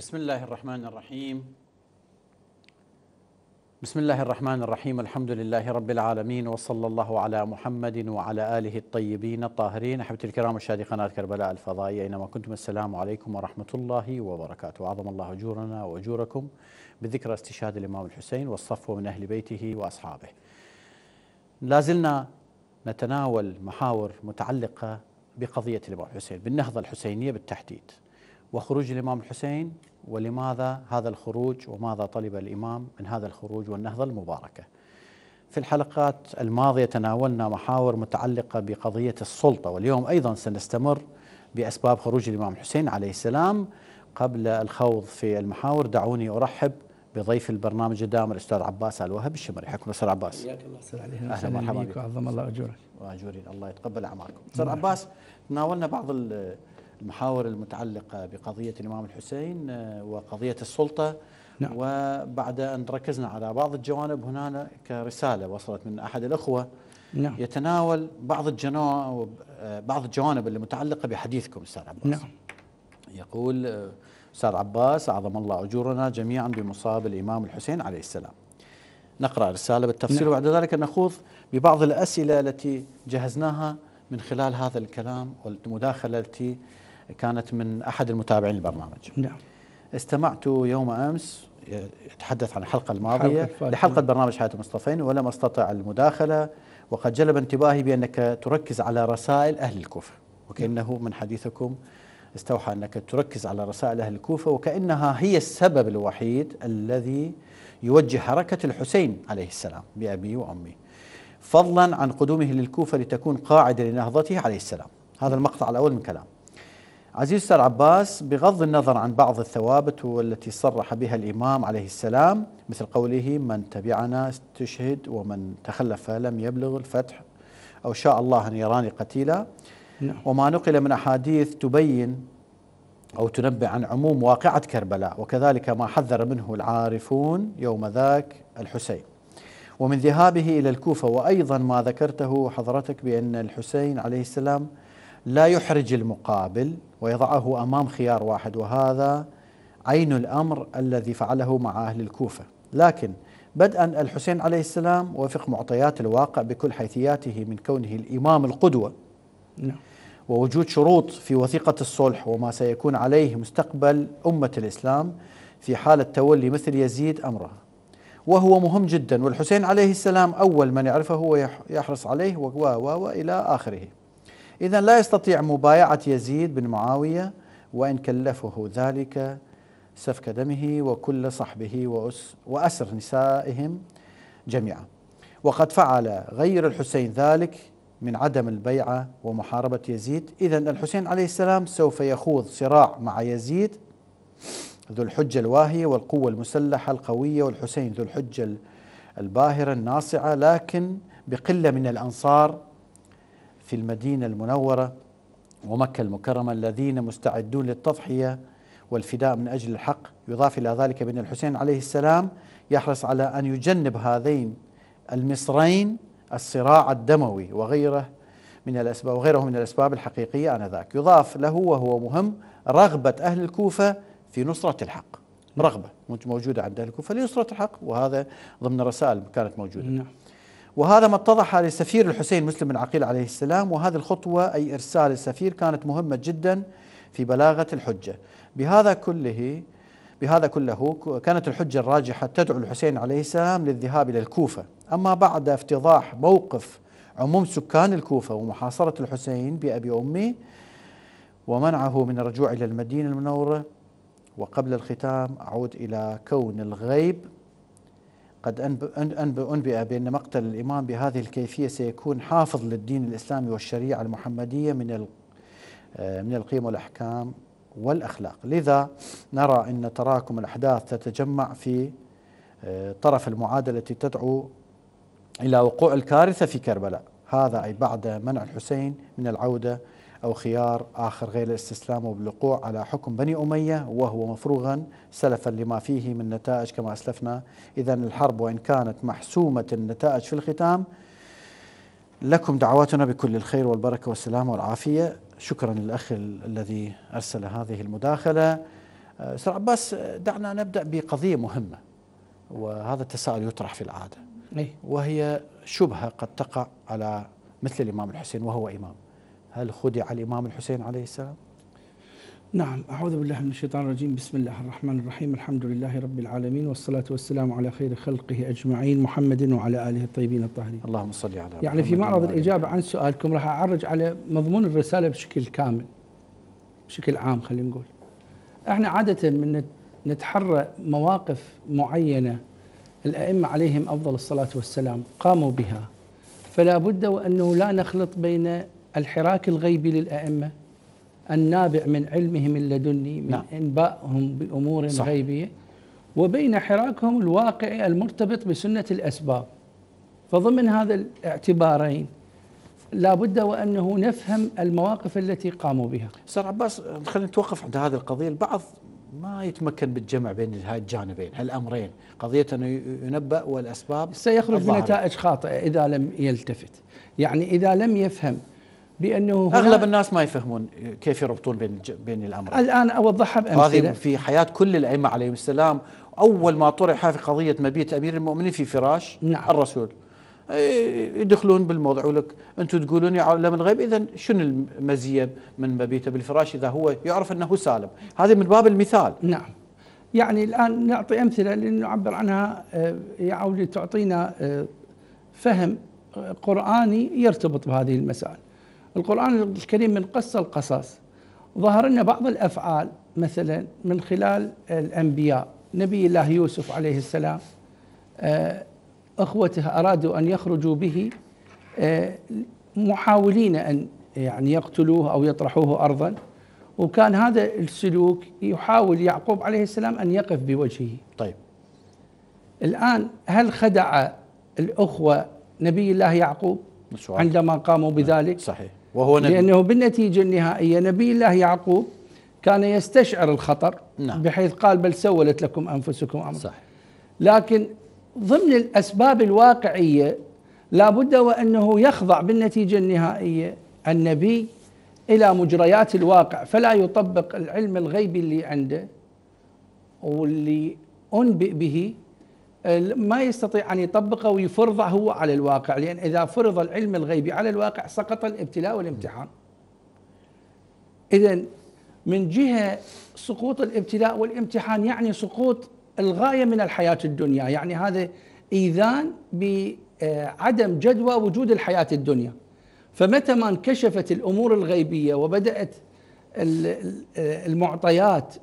بسم الله الرحمن الرحيم بسم الله الرحمن الرحيم الحمد لله رب العالمين وصلى الله على محمد وعلى آله الطيبين الطاهرين أحبتي الكرام مشاهدي قناة كربلاء الفضائية أينما كنتم السلام عليكم ورحمة الله وبركاته وعظم الله أجورنا وأجوركم بذكرى استشهاد الإمام الحسين والصفو من أهل بيته وأصحابه لازلنا نتناول محاور متعلقة بقضية الإمام الحسين بالنهضة الحسينية بالتحديد وخروج الإمام الحسين ولماذا هذا الخروج وماذا طلب الإمام من هذا الخروج والنهضة المباركة في الحلقات الماضية تناولنا محاور متعلقة بقضية السلطة واليوم أيضا سنستمر بأسباب خروج الإمام الحسين عليه السلام قبل الخوض في المحاور دعوني أرحب بضيف البرنامج الدائم الأستاذ عباس الوهب الشمري حياكم أستاذ عباس حياك الله أستاذ أهلا مرحبا بك وعظم الله أجورك وأجورين الله يتقبل أعمالكم أستاذ عباس تناولنا بعض ال المحاور المتعلقة بقضية الإمام الحسين آه، وقضية السلطة نعم. وبعد أن ركزنا على بعض الجوانب هنا رسالة وصلت من أحد الأخوة نعم. يتناول بعض آه، بعض الجوانب المتعلقة بحديثكم أستاذ عباس نعم. يقول آه، أستاذ عباس أعظم الله أجورنا جميعا بمصاب الإمام الحسين عليه السلام نقرأ الرسالة بالتفصيل نعم. وبعد ذلك نخوض ببعض الأسئلة التي جهزناها من خلال هذا الكلام والمداخلة التي كانت من أحد المتابعين البرنامج نعم استمعت يوم أمس يتحدث عن الحلقة الماضية لحلقة برنامج حياة المصطفين ولم أستطع المداخلة وقد جلب انتباهي بأنك تركز على رسائل أهل الكوفة وكأنه نعم. من حديثكم استوحى أنك تركز على رسائل أهل الكوفة وكأنها هي السبب الوحيد الذي يوجه حركة الحسين عليه السلام بأبي وأمي فضلا عن قدومه للكوفة لتكون قاعدة لنهضته عليه السلام هذا المقطع الأول من كلام عزيز أستاذ عباس بغض النظر عن بعض الثوابت والتي صرح بها الإمام عليه السلام مثل قوله من تبعنا استشهد ومن تخلف لم يبلغ الفتح أو شاء الله أن يراني قتيلا نعم. وما نقل من أحاديث تبين أو تنبئ عن عموم واقعة كربلاء وكذلك ما حذر منه العارفون يوم ذاك الحسين ومن ذهابه إلى الكوفة وأيضا ما ذكرته حضرتك بأن الحسين عليه السلام لا يحرج المقابل ويضعه امام خيار واحد وهذا عين الامر الذي فعله مع اهل الكوفه، لكن بدءا الحسين عليه السلام وفق معطيات الواقع بكل حيثياته من كونه الامام القدوه نعم. ووجود شروط في وثيقه الصلح وما سيكون عليه مستقبل امه الاسلام في حاله تولي مثل يزيد امرها. وهو مهم جدا والحسين عليه السلام اول من يعرفه ويحرص عليه و الى اخره. إذا لا يستطيع مبايعة يزيد بن معاوية وإن كلفه ذلك سفك دمه وكل صحبه وأس وأسر نسائهم جميعا وقد فعل غير الحسين ذلك من عدم البيعة ومحاربة يزيد إذا الحسين عليه السلام سوف يخوض صراع مع يزيد ذو الحجة الواهية والقوة المسلحة القوية والحسين ذو الحجة الباهرة الناصعة لكن بقلة من الأنصار في المدينة المنورة ومكة المكرمة الذين مستعدون للتضحية والفداء من أجل الحق يضاف إلى ذلك بأن الحسين عليه السلام يحرص على أن يجنب هذين المصرين الصراع الدموي وغيره من الأسباب وغيره من الأسباب الحقيقية آنذاك يضاف له وهو مهم رغبة أهل الكوفة في نصرة الحق رغبة موجودة عند أهل الكوفة لنصرة الحق وهذا ضمن رسائل كانت موجودة نعم. وهذا ما اتضح للسفير الحسين مسلم بن عقيل عليه السلام وهذه الخطوة أي إرسال السفير كانت مهمة جدا في بلاغة الحجة بهذا كله بهذا كله كانت الحجة الراجحة تدعو الحسين عليه السلام للذهاب إلى الكوفة أما بعد افتضاح موقف عموم سكان الكوفة ومحاصرة الحسين بأبي أمي ومنعه من الرجوع إلى المدينة المنورة وقبل الختام أعود إلى كون الغيب قد أنبئ بأن مقتل الإمام بهذه الكيفية سيكون حافظ للدين الإسلامي والشريعة المحمدية من آه، من القيم والأحكام والأخلاق لذا نرى أن تراكم الأحداث تتجمع في آه، طرف المعادلة التي تدعو إلى وقوع الكارثة في كربلاء هذا أي بعد منع الحسين من العودة أو خيار آخر غير الاستسلام وبالوقوع على حكم بني أمية وهو مفروغا سلفا لما فيه من نتائج كما أسلفنا إذا الحرب وإن كانت محسومة النتائج في الختام لكم دعواتنا بكل الخير والبركة والسلامة والعافية شكرا للأخ الذي أرسل هذه المداخلة أه، سر عباس دعنا نبدأ بقضية مهمة وهذا التساؤل يطرح في العادة إيه. وهي شبهة قد تقع على مثل الإمام الحسين وهو إمام هل خدع الإمام الحسين عليه السلام؟ نعم أعوذ بالله من الشيطان الرجيم بسم الله الرحمن الرحيم الحمد لله رب العالمين والصلاة والسلام على خير خلقه أجمعين محمد وعلى آله الطيبين الطاهرين اللهم صل على يعني في معرض الإجابة عن سؤالكم راح أعرج على مضمون الرسالة بشكل كامل بشكل عام خلينا نقول احنا عادة من نتحرى مواقف معينة الأئمة عليهم أفضل الصلاة والسلام قاموا بها فلا بد وأنه لا نخلط بين الحراك الغيبي للأئمة النابع من علمهم اللدني من نعم. إنبائهم بأمور صح. غيبية وبين حراكهم الواقعي المرتبط بسنة الأسباب فضمن هذا الاعتبارين لا بد وأنه نفهم المواقف التي قاموا بها أستاذ عباس خلينا نتوقف عند هذه القضية البعض ما يتمكن بالجمع بين الجانبين هالأمرين قضية أنه ينبأ والأسباب سيخرج بنتائج خاطئة إذا لم يلتفت يعني إذا لم يفهم بانه اغلب الناس ما يفهمون كيف يربطون بين بين الامرين الان اوضحها بامثله هذه في حياه كل الائمه عليهم السلام اول ما طرح في قضيه مبيت امير المؤمنين في فراش نعم. الرسول إيه، يدخلون بالموضوع يقول لك انتم تقولون يعلم الغيب اذا شنو المزيه من مبيته بالفراش اذا هو يعرف انه سالم هذه من باب المثال نعم يعني الان نعطي امثله لنعبر عنها إيه، او تعطينا إيه، فهم قراني يرتبط بهذه المسائل القرآن الكريم من قص القصص ظهر لنا بعض الأفعال مثلا من خلال الأنبياء نبي الله يوسف عليه السلام آه، أخوته أرادوا أن يخرجوا به آه، محاولين أن يعني يقتلوه أو يطرحوه أرضا وكان هذا السلوك يحاول يعقوب عليه السلام أن يقف بوجهه طيب الآن هل خدع الأخوة نبي الله يعقوب عندما قاموا نعم. بذلك صحيح وهو نبي لأنه بالنتيجة النهائية نبي الله يعقوب كان يستشعر الخطر نعم. بحيث قال بل سولت لكم أنفسكم أمر صح لكن ضمن الأسباب الواقعية لابد وأنه يخضع بالنتيجة النهائية النبي إلى مجريات الواقع فلا يطبق العلم الغيبي اللي عنده واللي أنبئ به ما يستطيع أن يطبقه ويفرضه هو على الواقع لأن إذا فرض العلم الغيبي على الواقع سقط الابتلاء والامتحان إذا من جهة سقوط الابتلاء والامتحان يعني سقوط الغاية من الحياة الدنيا يعني هذا إيذان بعدم جدوى وجود الحياة الدنيا فمتى ما انكشفت الأمور الغيبية وبدأت المعطيات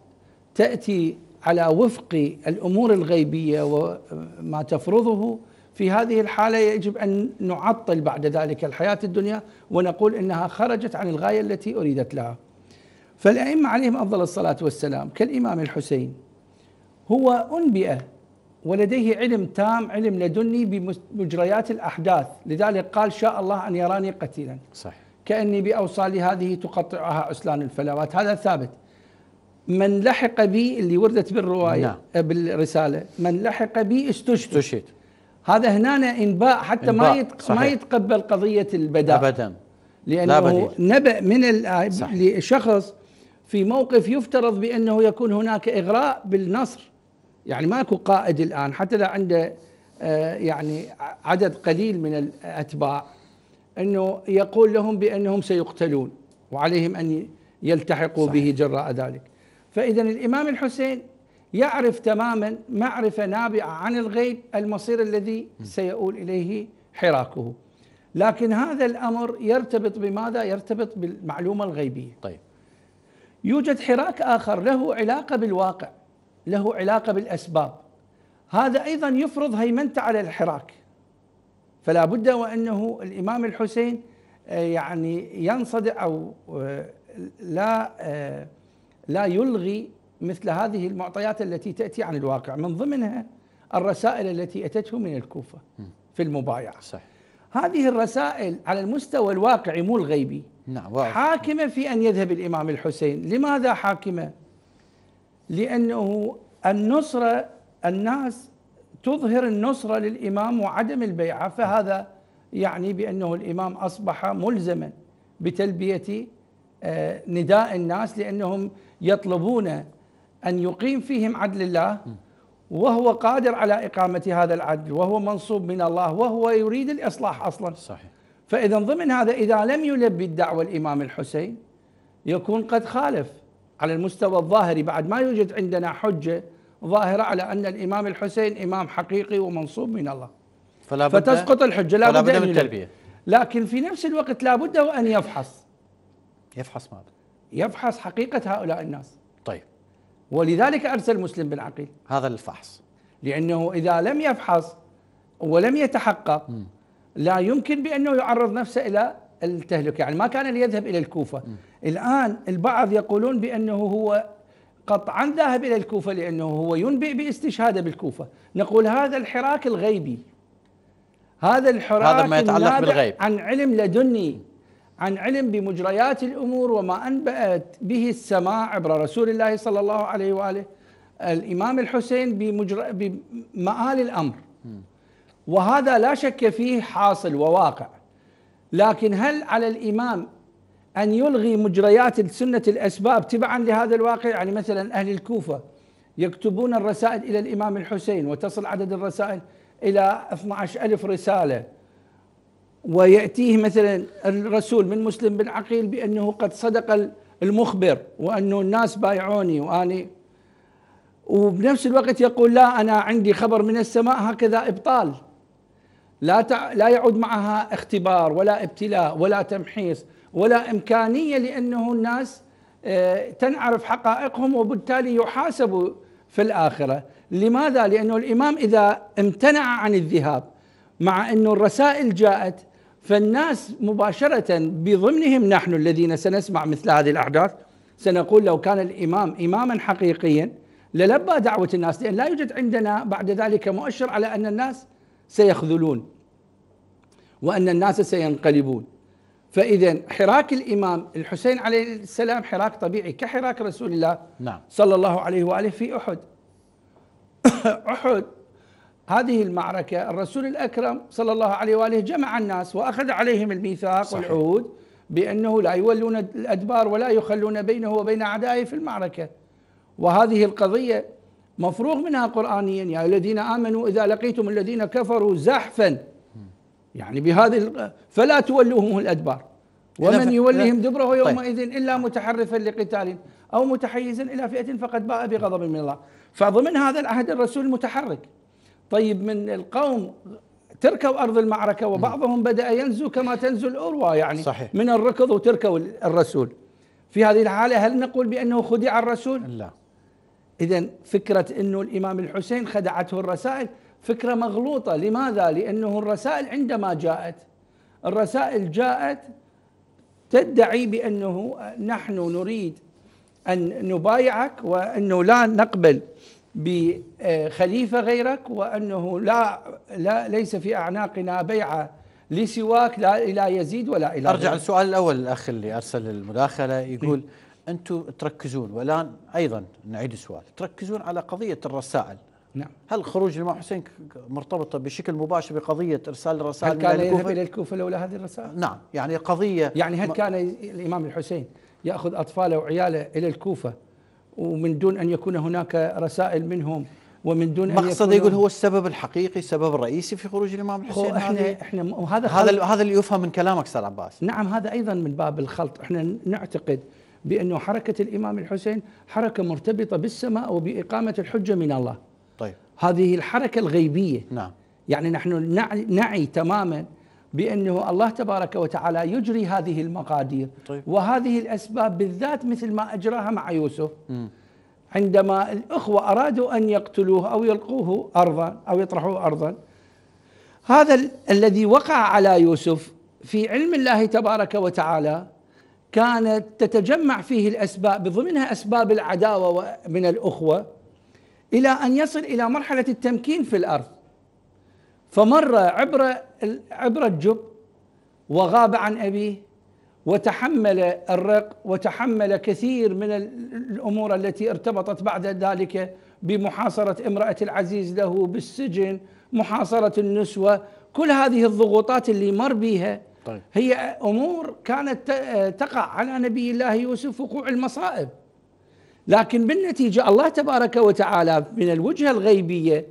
تأتي على وفق الامور الغيبيه وما تفرضه في هذه الحاله يجب ان نعطل بعد ذلك الحياه الدنيا ونقول انها خرجت عن الغايه التي اريدت لها. فالائمه عليهم افضل الصلاه والسلام كالامام الحسين هو انبئ ولديه علم تام علم لدني بمجريات الاحداث، لذلك قال شاء الله ان يراني قتيلا. صح كاني باوصالي هذه تقطعها عسلان الفلوات، هذا ثابت. من لحق بي اللي وردت بالروايه نعم. آه، بالرساله من لحق بي استشهد استشهد هذا هنا انباء حتى إنباء ما يتق... ما يتقبل قضيه البداء ابدا لانه نبأ من ال... آه، لشخص في موقف يفترض بانه يكون هناك اغراء بالنصر يعني ماكو قائد الان حتى لو عنده آه، يعني عدد قليل من الاتباع انه يقول لهم بانهم سيقتلون وعليهم ان يلتحقوا صحيح. به جراء ذلك فإذا الإمام الحسين يعرف تماما معرفة نابعة عن الغيب المصير الذي سيؤول إليه حراكه لكن هذا الأمر يرتبط بماذا؟ يرتبط بالمعلومة الغيبية طيب يوجد حراك آخر له علاقة بالواقع له علاقة بالأسباب هذا أيضا يفرض هيمنته على الحراك فلا بد وأنه الإمام الحسين آه، يعني ينصدع أو آه، لا آه، لا يلغي مثل هذه المعطيات التي تأتي عن الواقع من ضمنها الرسائل التي أتته من الكوفة في المبايعة صح. هذه الرسائل على المستوى الواقعي مو الغيبي نعم حاكمة في أن يذهب الإمام الحسين لماذا حاكمة؟ لأنه النصرة الناس تظهر النصرة للإمام وعدم البيعة فهذا يعني بأنه الإمام أصبح ملزما بتلبية آه، نداء الناس لأنهم يطلبون أن يقيم فيهم عدل الله وهو قادر على إقامة هذا العدل وهو منصوب من الله وهو يريد الإصلاح أصلا صحيح فإذا ضمن هذا إذا لم يلبي الدعوة الإمام الحسين يكون قد خالف على المستوى الظاهري بعد ما يوجد عندنا حجة ظاهرة على أن الإمام الحسين إمام حقيقي ومنصوب من الله فلا بد فتسقط الحجة لا بد من التلبية لكن في نفس الوقت لا بد أن يفحص يفحص ماذا؟ يفحص حقيقة هؤلاء الناس طيب ولذلك أرسل مسلم بن عقيل هذا الفحص لأنه إذا لم يفحص ولم يتحقق م. لا يمكن بأنه يعرض نفسه إلى التهلكة يعني ما كان ليذهب إلى الكوفة م. الآن البعض يقولون بأنه هو قطعا ذاهب إلى الكوفة لأنه هو ينبئ باستشهاده بالكوفة نقول هذا الحراك الغيبي هذا الحراك هذا ما يتعلق بالغيب عن علم لدني عن علم بمجريات الأمور وما أنبأت به السماء عبر رسول الله صلى الله عليه وآله الإمام الحسين بمجر... بمآل الأمر وهذا لا شك فيه حاصل وواقع لكن هل على الإمام أن يلغي مجريات السنة الأسباب تبعا لهذا الواقع يعني مثلا أهل الكوفة يكتبون الرسائل إلى الإمام الحسين وتصل عدد الرسائل إلى 12 ألف رسالة ويأتيه مثلا الرسول من مسلم بن عقيل بأنه قد صدق المخبر وأنه الناس بايعوني وأني وبنفس الوقت يقول لا أنا عندي خبر من السماء هكذا إبطال لا تع... لا يعود معها اختبار ولا ابتلاء ولا تمحيص ولا إمكانية لأنه الناس آه، تنعرف حقائقهم وبالتالي يحاسبوا في الآخرة لماذا؟ لأنه الإمام إذا امتنع عن الذهاب مع أن الرسائل جاءت فالناس مباشرة بضمنهم نحن الذين سنسمع مثل هذه الأحداث سنقول لو كان الإمام إماما حقيقيا للبى دعوة الناس لأن لا يوجد عندنا بعد ذلك مؤشر على أن الناس سيخذلون وأن الناس سينقلبون فإذا حراك الإمام الحسين عليه السلام حراك طبيعي كحراك رسول الله نعم. صلى الله عليه وآله في أحد أحد هذه المعركة الرسول الأكرم صلى الله عليه وآله جمع الناس وأخذ عليهم الميثاق صحيح. والعهود بأنه لا يولون الأدبار ولا يخلون بينه وبين أعدائه في المعركة وهذه القضية مفروغ منها قرآنيا يا الذين آمنوا إذا لقيتم الذين كفروا زحفا يعني بهذه فلا تولوهم الأدبار ومن يولهم دبره طيب. يومئذ إلا متحرفا لقتال أو متحيزا إلى فئة فقد باء بغضب من الله فضمن هذا العهد الرسول متحرك طيب من القوم تركوا ارض المعركه وبعضهم بدا ينزو كما تنزو الاروى يعني صحيح. من الركض وتركوا الرسول في هذه الحاله هل نقول بانه خدع الرسول لا اذا فكره انه الامام الحسين خدعته الرسائل فكره مغلوطه لماذا لانه الرسائل عندما جاءت الرسائل جاءت تدعي بانه نحن نريد ان نبايعك وانه لا نقبل بخليفة غيرك وأنه لا, لا ليس في أعناقنا بيعة لسواك لا إلى يزيد ولا إلى أرجع للسؤال الأول الأخ اللي أرسل المداخلة يقول أنتم تركزون والآن أيضا نعيد السؤال تركزون على قضية الرسائل نعم هل خروج الإمام حسين مرتبطة بشكل مباشر بقضية إرسال الرسائل هل كان يذهب إلى الكوفة لولا هذه الرسائل؟ نعم يعني قضية يعني هل كان الإمام الحسين يأخذ أطفاله وعياله إلى الكوفة ومن دون ان يكون هناك رسائل منهم ومن دون مقصد يقول هو السبب الحقيقي السبب الرئيسي في خروج الامام الحسين احنا احنا وهذا هذا هذا اللي يفهم من كلامك استاذ عباس نعم هذا ايضا من باب الخلط احنا نعتقد بانه حركه الامام الحسين حركه مرتبطه بالسماء وباقامه الحجه من الله طيب هذه الحركه الغيبيه نعم يعني نحن نعي, نعي تماما بأنه الله تبارك وتعالى يجري هذه المقادير طيب. وهذه الأسباب بالذات مثل ما أجراها مع يوسف م. عندما الأخوة أرادوا أن يقتلوه أو يلقوه أرضا أو يطرحوه أرضا هذا ال الذي وقع على يوسف في علم الله تبارك وتعالى كانت تتجمع فيه الأسباب ضمنها أسباب العداوة من الأخوة إلى أن يصل إلى مرحلة التمكين في الأرض فمر عبر عبر الجب وغاب عن أبيه وتحمل الرق وتحمل كثير من الأمور التي ارتبطت بعد ذلك بمحاصرة امرأة العزيز له بالسجن محاصرة النسوة كل هذه الضغوطات اللي مر بها طيب. هي أمور كانت تقع على نبي الله يوسف وقوع المصائب لكن بالنتيجة الله تبارك وتعالى من الوجهة الغيبية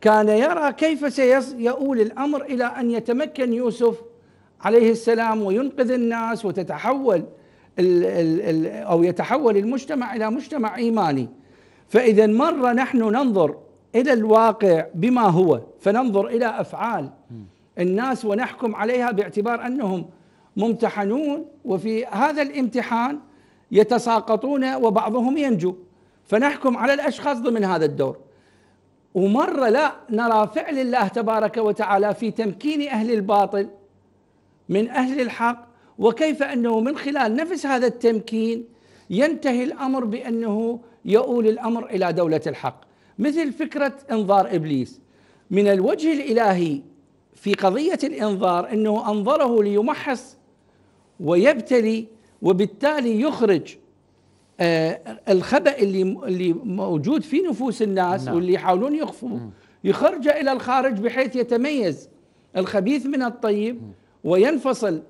كان يرى كيف سيؤول الامر الى ان يتمكن يوسف عليه السلام وينقذ الناس وتتحول الـ الـ الـ او يتحول المجتمع الى مجتمع ايماني فاذا مره نحن ننظر الى الواقع بما هو فننظر الى افعال الناس ونحكم عليها باعتبار انهم ممتحنون وفي هذا الامتحان يتساقطون وبعضهم ينجو فنحكم على الاشخاص ضمن هذا الدور ومرة لا نرى فعل الله تبارك وتعالى في تمكين أهل الباطل من أهل الحق وكيف أنه من خلال نفس هذا التمكين ينتهي الأمر بأنه يؤول الأمر إلى دولة الحق مثل فكرة إنظار إبليس من الوجه الإلهي في قضية الإنظار أنه أنظره ليمحص ويبتلي وبالتالي يخرج آه، الخبأ اللي اللي موجود في نفوس الناس نعم. واللي يحاولون يخفوه يخرج إلى الخارج بحيث يتميز الخبيث من الطيب وينفصل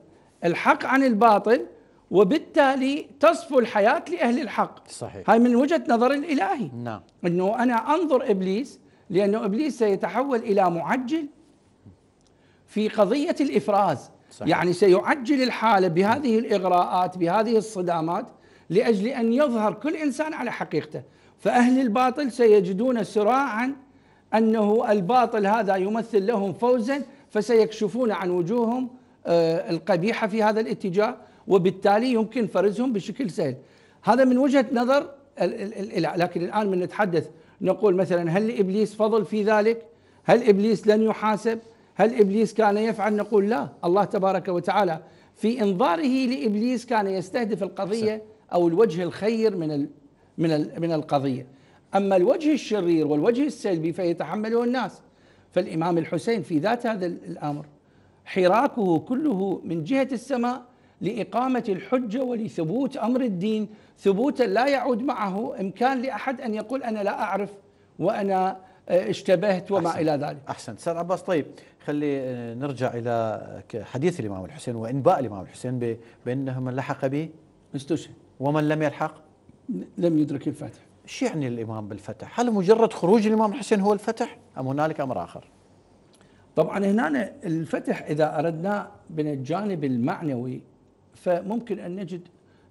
الحق عن الباطل وبالتالي تصفو الحياة لأهل الحق صحيح هاي من وجهة نظر الإلهي نعم أنه أنا أنظر إبليس لأنه إبليس سيتحول إلى معجل في قضية الإفراز صحيح. يعني سيعجل الحالة بهذه الإغراءات بهذه الصدامات لأجل أن يظهر كل إنسان على حقيقته فأهل الباطل سيجدون سراعا أنه الباطل هذا يمثل لهم فوزا فسيكشفون عن وجوههم آه، القبيحة في هذا الاتجاه وبالتالي يمكن فرزهم بشكل سهل هذا من وجهة نظر لكن الآن من نتحدث نقول مثلا هل لإبليس فضل في ذلك هل إبليس لن يحاسب هل إبليس كان يفعل نقول لا الله تبارك وتعالى في انظاره لابليس كان يستهدف القضيه او الوجه الخير من ال من ال من القضيه اما الوجه الشرير والوجه السلبي فيتحمله الناس فالامام الحسين في ذات هذا الامر حراكه كله من جهه السماء لاقامه الحجه ولثبوت امر الدين ثبوتا لا يعود معه امكان لاحد ان يقول انا لا اعرف وانا آه، اشتبهت وما أحسن الى ذلك. احسن استاذ عباس طيب خلي آه، نرجع الى حديث الامام الحسين وانباء الامام الحسين بانه من لحق به استشهد ومن لم يلحق لم يدرك الفتح ايش يعني الامام بالفتح؟ هل مجرد خروج الامام الحسين هو الفتح ام هنالك امر اخر؟ طبعا هنا الفتح اذا اردناه من الجانب المعنوي فممكن ان نجد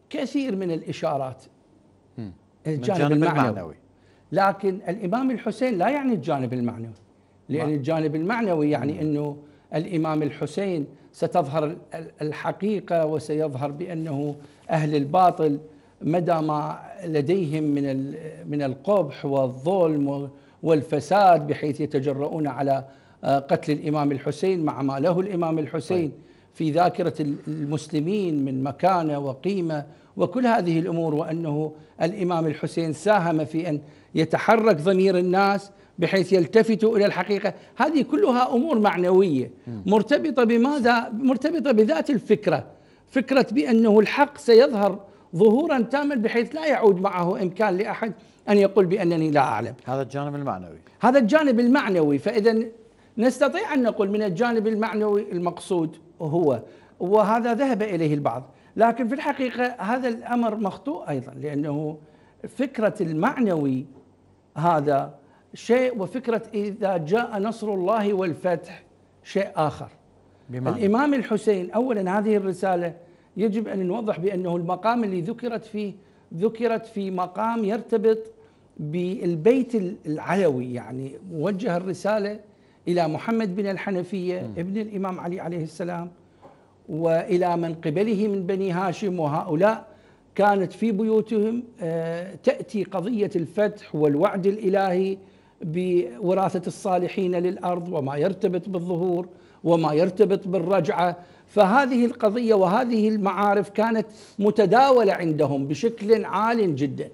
كثير من الاشارات الجانب, الجانب المعنوي. المعنوي لكن الامام الحسين لا يعني الجانب المعنوي لان ما. الجانب المعنوي يعني مم. انه الامام الحسين ستظهر الحقيقه وسيظهر بانه اهل الباطل مدى ما لديهم من من القبح والظلم والفساد بحيث يتجرؤون على آه، قتل الامام الحسين مع ما له الامام الحسين في ذاكره المسلمين من مكانه وقيمه وكل هذه الامور وانه الامام الحسين ساهم في ان يتحرك ضمير الناس بحيث يلتفتوا الى الحقيقه، هذه كلها امور معنويه مرتبطه بماذا؟ مرتبطه بذات الفكره فكرة بأنه الحق سيظهر ظهورا تاما بحيث لا يعود معه إمكان لأحد أن يقول بأنني لا أعلم هذا الجانب المعنوي هذا الجانب المعنوي فإذا نستطيع أن نقول من الجانب المعنوي المقصود هو وهذا ذهب إليه البعض لكن في الحقيقة هذا الأمر مخطوء أيضا لأنه فكرة المعنوي هذا شيء وفكرة إذا جاء نصر الله والفتح شيء آخر بمعنى. الإمام الحسين أولا هذه الرسالة يجب أن نوضح بأنه المقام اللي ذكرت فيه ذكرت في مقام يرتبط بالبيت العلوي يعني وجه الرسالة إلى محمد بن الحنفية م. ابن الإمام علي عليه السلام وإلى من قبله من بني هاشم وهؤلاء كانت في بيوتهم آه، تأتي قضية الفتح والوعد الإلهي بوراثة الصالحين للأرض وما يرتبط بالظهور وما يرتبط بالرجعه فهذه القضيه وهذه المعارف كانت متداوله عندهم بشكل عال جدا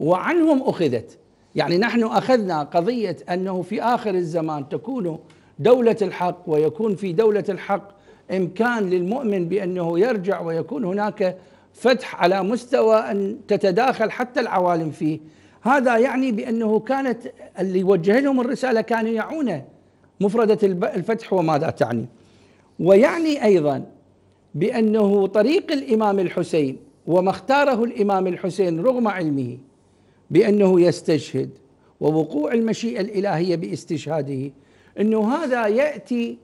وعنهم اخذت يعني نحن اخذنا قضيه انه في اخر الزمان تكون دوله الحق ويكون في دوله الحق امكان للمؤمن بانه يرجع ويكون هناك فتح على مستوى ان تتداخل حتى العوالم فيه هذا يعني بانه كانت اللي وجه لهم الرساله كانوا يعونه مفردة الفتح وماذا تعني ويعني أيضا بأنه طريق الإمام الحسين وما اختاره الإمام الحسين رغم علمه بأنه يستشهد ووقوع المشيئة الإلهية باستشهاده أنه هذا يأتي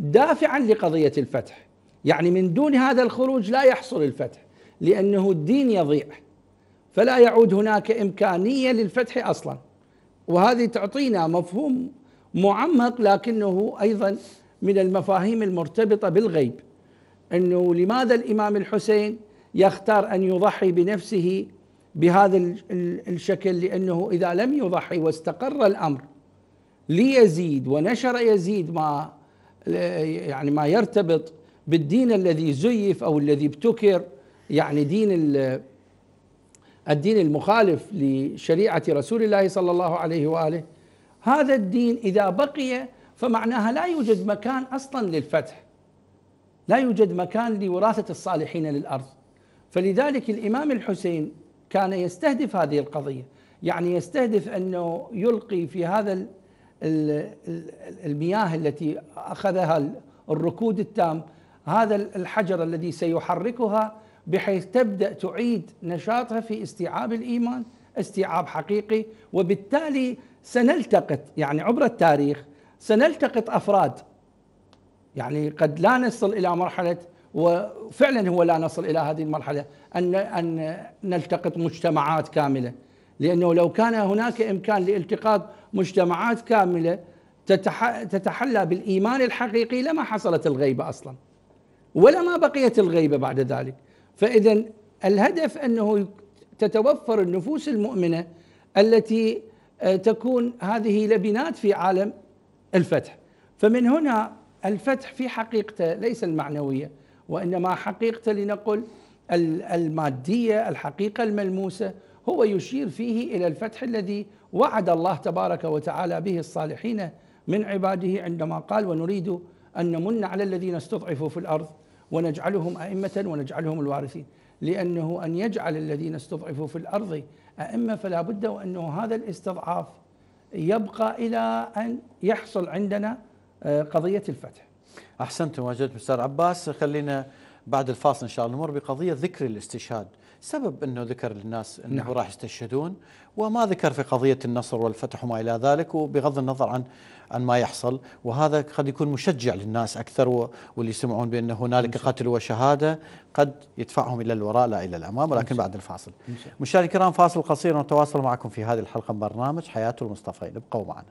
دافعا لقضية الفتح يعني من دون هذا الخروج لا يحصل الفتح لأنه الدين يضيع فلا يعود هناك إمكانية للفتح أصلا وهذه تعطينا مفهوم معمق لكنه ايضا من المفاهيم المرتبطه بالغيب انه لماذا الامام الحسين يختار ان يضحي بنفسه بهذا الشكل لانه اذا لم يضحي واستقر الامر ليزيد ونشر يزيد ما يعني ما يرتبط بالدين الذي زيف او الذي ابتكر يعني دين الدين المخالف لشريعه رسول الله صلى الله عليه واله هذا الدين إذا بقي فمعناها لا يوجد مكان أصلا للفتح لا يوجد مكان لوراثة الصالحين للأرض فلذلك الإمام الحسين كان يستهدف هذه القضية يعني يستهدف أنه يلقي في هذا المياه التي أخذها الركود التام هذا الحجر الذي سيحركها بحيث تبدأ تعيد نشاطها في استيعاب الإيمان استيعاب حقيقي وبالتالي سنلتقط يعني عبر التاريخ سنلتقط افراد يعني قد لا نصل الى مرحله وفعلا هو لا نصل الى هذه المرحله ان ان نلتقط مجتمعات كامله لانه لو كان هناك امكان لالتقاط مجتمعات كامله تتحلى بالايمان الحقيقي لما حصلت الغيبه اصلا ولا ما بقيت الغيبه بعد ذلك فاذا الهدف انه تتوفر النفوس المؤمنه التي آه، تكون هذه لبنات في عالم الفتح فمن هنا الفتح في حقيقته ليس المعنويه وانما حقيقته لنقل الماديه الحقيقه الملموسه هو يشير فيه الى الفتح الذي وعد الله تبارك وتعالى به الصالحين من عباده عندما قال ونريد ان نمن على الذين استضعفوا في الارض ونجعلهم ائمه ونجعلهم الوارثين لأنه أن يجعل الذين استضعفوا في الأرض أئمة فلا بد وأنه هذا الاستضعاف يبقى إلى أن يحصل عندنا آه، قضية الفتح أحسنتم واجهت مستر عباس خلينا بعد الفاصل إن شاء الله نمر بقضية ذكر الاستشهاد سبب انه ذكر للناس انه نعم. راح يستشهدون وما ذكر في قضيه النصر والفتح وما الى ذلك وبغض النظر عن عن ما يحصل وهذا قد يكون مشجع للناس اكثر واللي يسمعون بان هنالك نعم. قتل وشهاده قد يدفعهم الى الوراء لا الى الامام ولكن نعم. بعد الفاصل. نعم. مشاهدي الكرام فاصل قصير نتواصل معكم في هذه الحلقه من برنامج حياه المصطفى ابقوا معنا.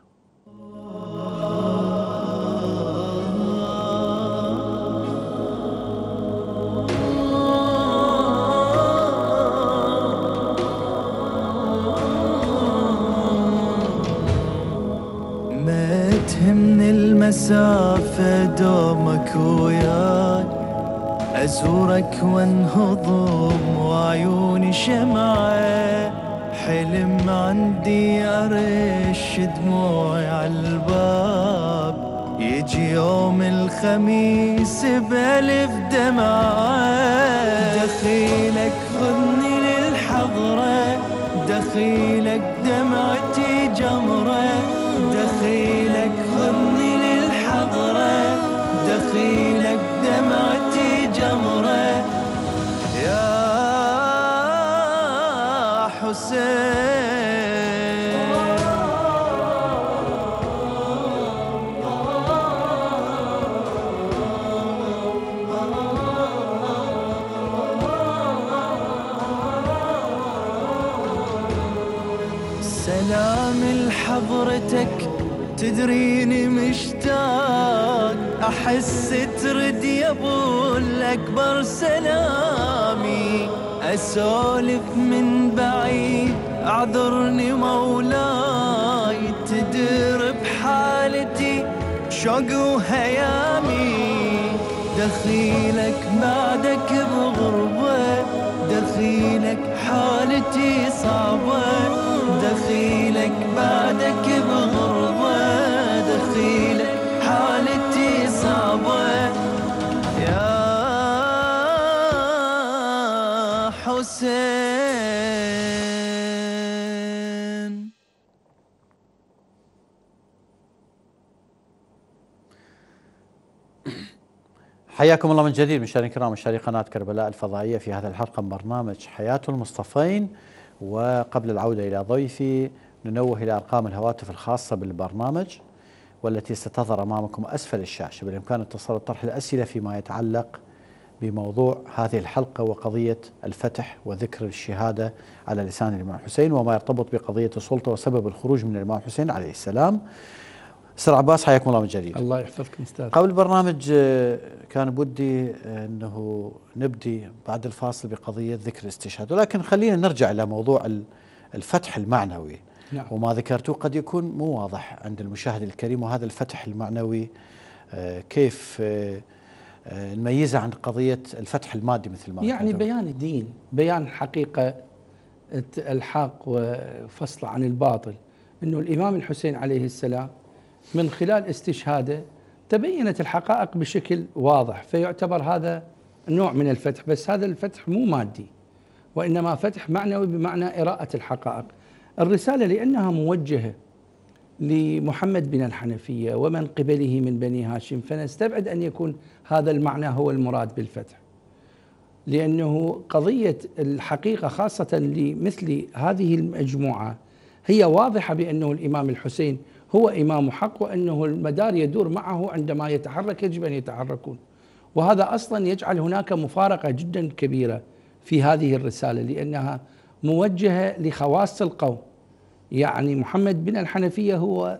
مسافة دومك وياي أزورك وانهضم وعيوني شمعة حلم عندي أرش دموعي عالباب يجي يوم الخميس بألف دمعة دخيلك خذني للحضرة دخيلك دمعتي جمرة دخيلك فينك دمعتي جمرة يا حسين سلام لحضرتك تدريني مش أحس ترد يا أبو الأكبر سلامي أسولف من بعيد أعذرني مولاي تدير بحالتي شوق وهيامي دخيلك بعدك بغربة دخيلك حالتي صعبة دخيلك بعدك بغربة حسين حياكم الله من جديد مشاهدينا الكرام مشاهدي قناة كربلاء الفضائية في هذا الحلقة من برنامج حياة المصطفين وقبل العودة إلى ضيفي ننوه إلى أرقام الهواتف الخاصة بالبرنامج والتي ستظهر أمامكم أسفل الشاشة بالإمكان اتصال طرح الأسئلة فيما يتعلق بموضوع هذه الحلقة وقضية الفتح وذكر الشهادة على لسان الإمام حسين وما يرتبط بقضية السلطة وسبب الخروج من الإمام حسين عليه السلام استاذ عباس حياكم الله من جديد الله يحفظكم استاذ قبل البرنامج آه، كان بدي انه نبدي بعد الفاصل بقضيه ذكر الاستشهاد ولكن خلينا نرجع الى موضوع الفتح المعنوي نعم. وما ذكرته قد يكون مو واضح عند المشاهد الكريم وهذا الفتح المعنوي آه، كيف آه، نميزها عن قضية الفتح المادي مثل ما يعني أدرك. بيان الدين بيان حقيقة الحق وفصل عن الباطل أنه الإمام الحسين عليه السلام من خلال استشهاده تبينت الحقائق بشكل واضح فيعتبر هذا نوع من الفتح بس هذا الفتح مو مادي وإنما فتح معنوي بمعنى إراءة الحقائق الرسالة لأنها موجهة لمحمد بن الحنفية ومن قبله من بني هاشم فنستبعد أن يكون هذا المعنى هو المراد بالفتح لأنه قضية الحقيقة خاصة لمثل هذه المجموعة هي واضحة بأنه الإمام الحسين هو إمام حق وأنه المدار يدور معه عندما يتحرك يجب أن يتحركون وهذا أصلا يجعل هناك مفارقة جدا كبيرة في هذه الرسالة لأنها موجهة لخواص القوم يعني محمد بن الحنفية هو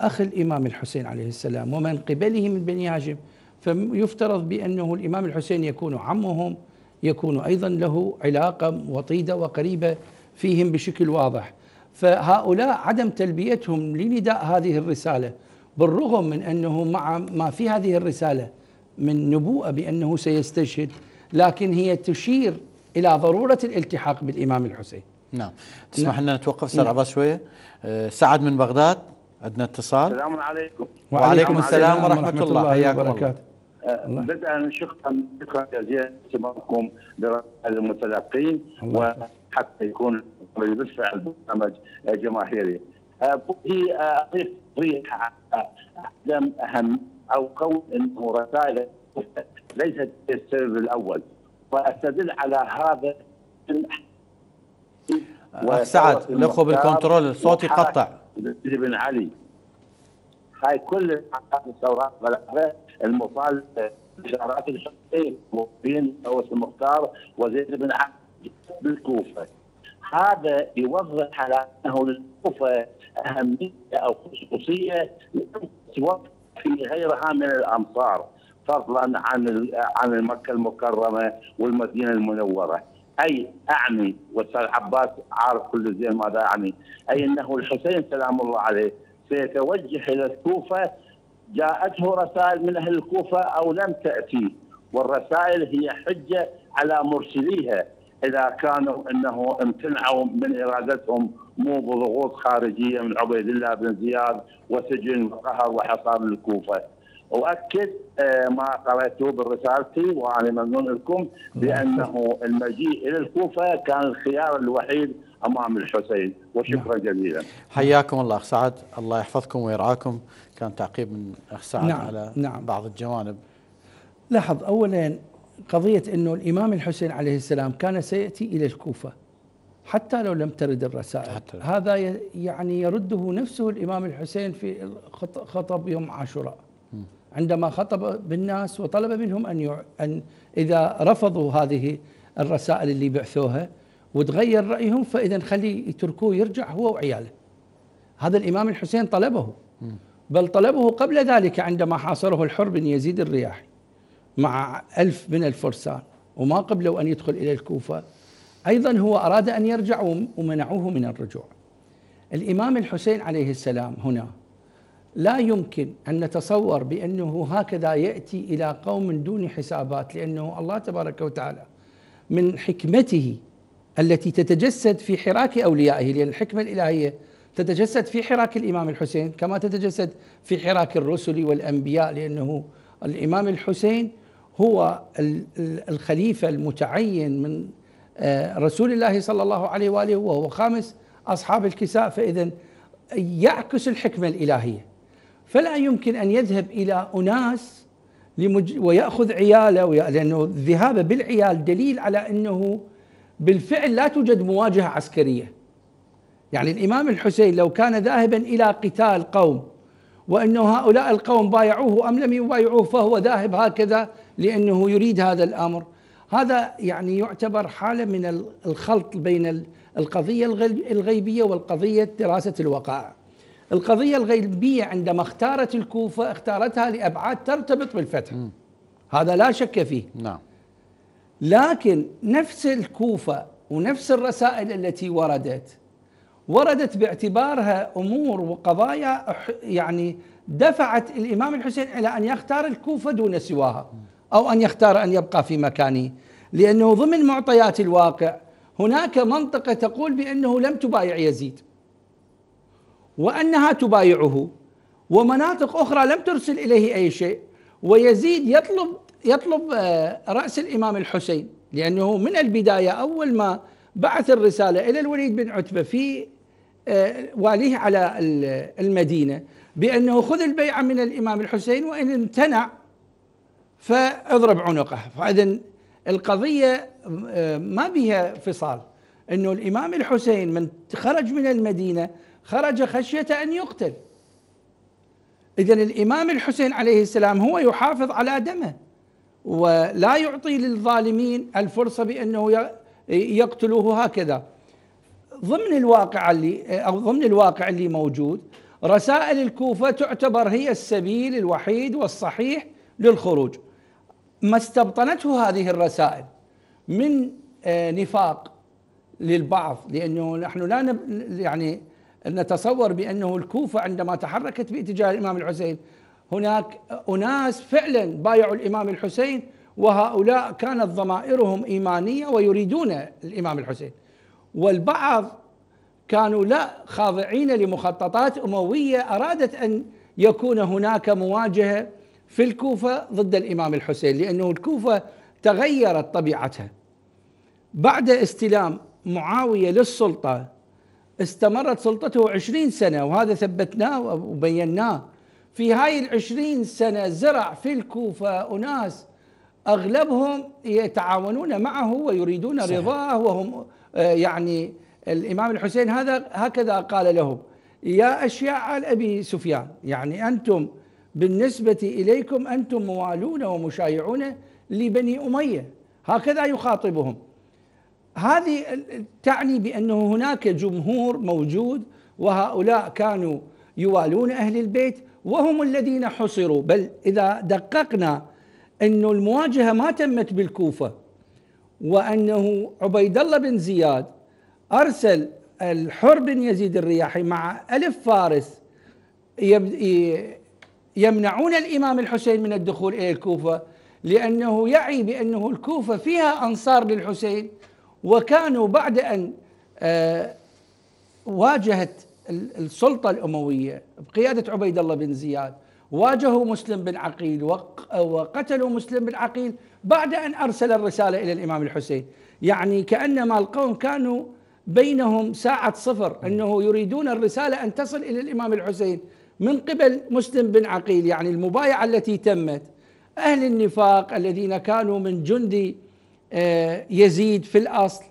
أخ الإمام الحسين عليه السلام ومن قبله من بني هاشم فيفترض بأنه الإمام الحسين يكون عمهم يكون أيضا له علاقة وطيدة وقريبة فيهم بشكل واضح فهؤلاء عدم تلبيتهم لنداء هذه الرسالة بالرغم من أنه مع ما في هذه الرسالة من نبوءة بأنه سيستشهد لكن هي تشير إلى ضرورة الالتحاق بالإمام الحسين نعم تسمح لنا نتوقف استاذ عباس نعم. شويه آه، سعد من بغداد عندنا اتصال السلام عليكم وعليكم, وعليكم السلام ورحمه, ورحمة الله, الله حياكم وبركاته آه، بدءا شكرا شكرا جزيلا اهتمامكم المتلقين وحتى يكون بالفعل برنامج جماهيري. آه، هي اضيف تصريح عدم اهم او قول انه رسائل ليست السبب الاول واستدل على هذا سعد الاخوه بالكنترول الصوت يقطع نبتدي بن علي هاي كل الثورات المطال الجارات الشرقيه موفين او المختار وزيد بن علي بالكوفه هذا يوضح على انه للكوفه اهميه او خصوصيه في غيرها من الامصار فضلا عن عن مكه المكرمه والمدينه المنوره. أي أعني والأستاذ عباس عارف كل زين ماذا أعني أي أنه الحسين سلام الله عليه سيتوجه إلى الكوفة جاءته رسائل من أهل الكوفة أو لم تاتي والرسائل هي حجة على مرسليها إذا كانوا أنه امتنعوا من إرادتهم مو بضغوط خارجية من عبيد الله بن زياد وسجن وقهر وحصار الكوفة اؤكد آه، ما قرأته برسالتي وانا ممنون لكم بانه المجيء الى الكوفه كان الخيار الوحيد امام الحسين وشكرا نعم. جزيلا. حياكم الله اخ سعد الله يحفظكم ويرعاكم كان تعقيب من اخ سعد نعم. على نعم. بعض الجوانب. لاحظ اولا قضيه انه الامام الحسين عليه السلام كان سياتي الى الكوفه حتى لو لم ترد الرسائل حتى هذا يعني يرده نفسه الامام الحسين في خطب يوم عاشوراء. عندما خطب بالناس وطلب منهم أن, أن إذا رفضوا هذه الرسائل اللي بعثوها وتغير رأيهم فإذا خليه يتركوه يرجع هو وعياله هذا الإمام الحسين طلبه بل طلبه قبل ذلك عندما حاصره الحر بن يزيد الرياحي مع ألف من الفرسان وما قبلوا أن يدخل إلى الكوفة أيضا هو أراد أن يرجع ومنعوه من الرجوع الإمام الحسين عليه السلام هنا لا يمكن أن نتصور بأنه هكذا يأتي إلى قوم دون حسابات لأنه الله تبارك وتعالى من حكمته التي تتجسد في حراك أوليائه لأن الحكمة الإلهية تتجسد في حراك الإمام الحسين كما تتجسد في حراك الرسل والأنبياء لأنه الإمام الحسين هو الخليفة المتعين من آه، رسول الله صلى الله عليه وآله وهو خامس أصحاب الكساء فإذا يعكس الحكمة الإلهية فلا يمكن ان يذهب الى اناس لمج... وياخذ عياله وي... لانه الذهاب بالعيال دليل على انه بالفعل لا توجد مواجهه عسكريه. يعني الامام الحسين لو كان ذاهبا الى قتال قوم وانه هؤلاء القوم بايعوه ام لم يبايعوه فهو ذاهب هكذا لانه يريد هذا الامر. هذا يعني يعتبر حاله من الخلط بين القضيه الغيبيه والقضيه دراسه الوقائع. القضية الغيبية عندما اختارت الكوفة اختارتها لأبعاد ترتبط بالفتح م. هذا لا شك فيه نعم لكن نفس الكوفة ونفس الرسائل التي وردت وردت باعتبارها أمور وقضايا يعني دفعت الإمام الحسين إلى أن يختار الكوفة دون سواها أو أن يختار أن يبقى في مكانه لأنه ضمن معطيات الواقع هناك منطقة تقول بأنه لم تبايع يزيد وأنها تبايعه ومناطق أخرى لم ترسل إليه أي شيء ويزيد يطلب يطلب آه، رأس الإمام الحسين لأنه من البداية أول ما بعث الرسالة إلى الوليد بن عتبة في آه، واليه على المدينة بأنه خذ البيعة من الإمام الحسين وإن امتنع فاضرب عنقه فإذا القضية آه، ما بها فصال أنه الإمام الحسين من خرج من المدينة خرج خشية أن يقتل إذا الإمام الحسين عليه السلام هو يحافظ على دمه ولا يعطي للظالمين الفرصة بأنه يقتلوه هكذا ضمن الواقع اللي أو ضمن الواقع اللي موجود رسائل الكوفة تعتبر هي السبيل الوحيد والصحيح للخروج ما استبطنته هذه الرسائل من آه، نفاق للبعض لأنه نحن لا يعني نتصور بأنه الكوفة عندما تحركت باتجاه الإمام الحسين هناك أناس فعلا بايعوا الإمام الحسين وهؤلاء كانت ضمائرهم إيمانية ويريدون الإمام الحسين والبعض كانوا لا خاضعين لمخططات أموية أرادت أن يكون هناك مواجهة في الكوفة ضد الإمام الحسين لأنه الكوفة تغيرت طبيعتها بعد استلام معاوية للسلطة استمرت سلطته عشرين سنة وهذا ثبتناه وبيناه في هاي العشرين سنة زرع في الكوفة أناس أغلبهم يتعاونون معه ويريدون صحيح. رضاه وهم آه، يعني الإمام الحسين هذا هكذا قال لهم يا آل أبي سفيان يعني أنتم بالنسبة إليكم أنتم موالون ومشايعون لبني أمية هكذا يخاطبهم هذه تعني بأنه هناك جمهور موجود وهؤلاء كانوا يوالون أهل البيت وهم الذين حصروا بل إذا دققنا أن المواجهة ما تمت بالكوفة وأنه عبيد الله بن زياد أرسل الحر بن يزيد الرياحي مع ألف فارس يمنعون الإمام الحسين من الدخول إلى الكوفة لأنه يعي بأنه الكوفة فيها أنصار للحسين وكانوا بعد أن آه، واجهت السلطة الأموية بقيادة عبيد الله بن زياد واجهوا مسلم بن عقيل وقتلوا مسلم بن عقيل بعد أن أرسل الرسالة إلى الإمام الحسين يعني كأنما القوم كانوا بينهم ساعة صفر أنه يريدون الرسالة أن تصل إلى الإمام الحسين من قبل مسلم بن عقيل يعني المبايعة التي تمت أهل النفاق الذين كانوا من جندي آه، يزيد في الأصل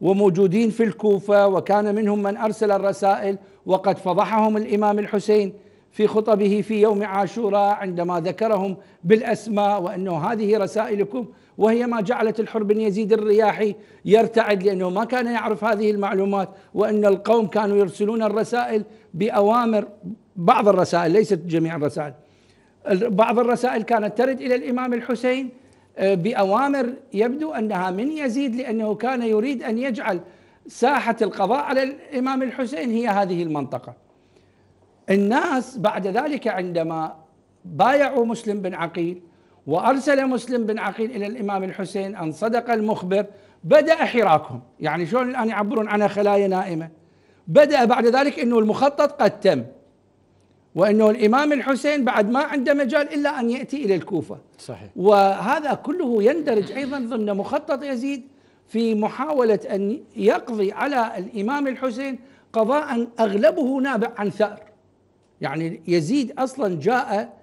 وموجودين في الكوفة وكان منهم من أرسل الرسائل وقد فضحهم الإمام الحسين في خطبه في يوم عاشوراء عندما ذكرهم بالأسماء وأنه هذه رسائلكم وهي ما جعلت الحر بن يزيد الرياحي يرتعد لأنه ما كان يعرف هذه المعلومات وأن القوم كانوا يرسلون الرسائل بأوامر بعض الرسائل ليست جميع الرسائل بعض الرسائل كانت ترد إلى الإمام الحسين آه، باوامر يبدو انها من يزيد لانه كان يريد ان يجعل ساحه القضاء على الامام الحسين هي هذه المنطقه. الناس بعد ذلك عندما بايعوا مسلم بن عقيل وارسل مسلم بن عقيل الى الامام الحسين ان صدق المخبر بدا حراكهم، يعني شلون الان يعبرون عنها خلايا نائمه. بدا بعد ذلك انه المخطط قد تم وانه الامام الحسين بعد ما عنده مجال الا ان ياتي الى الكوفه صحيح وهذا كله يندرج ايضا ضمن مخطط يزيد في محاوله ان يقضي على الامام الحسين قضاء اغلبه نابع عن ثار يعني يزيد اصلا جاء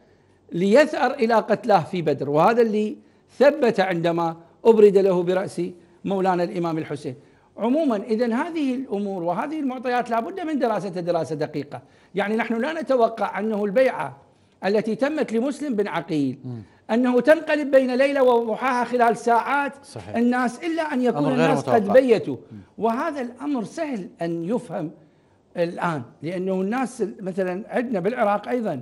ليثأر الى قتلاه في بدر وهذا اللي ثبت عندما ابرد له براس مولانا الامام الحسين عموما اذا هذه الامور وهذه المعطيات لابد من دراستها دراسه دقيقه، يعني نحن لا نتوقع انه البيعه التي تمت لمسلم بن عقيل انه تنقلب بين ليله وضحاها خلال ساعات صحيح. الناس الا ان يكون الناس متوقع. قد بيتوا، وهذا الامر سهل ان يفهم الان لانه الناس مثلا عندنا بالعراق ايضا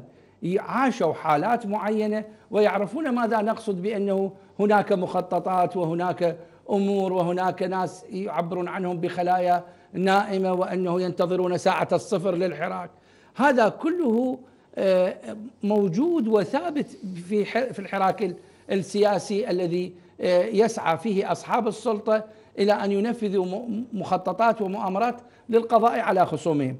عاشوا حالات معينه ويعرفون ماذا نقصد بانه هناك مخططات وهناك امور وهناك ناس يعبرون عنهم بخلايا نائمه وانه ينتظرون ساعه الصفر للحراك هذا كله آه، موجود وثابت في في الحراك السياسي الذي آه، يسعى فيه اصحاب السلطه الى ان ينفذوا مخططات ومؤامرات للقضاء على خصومهم.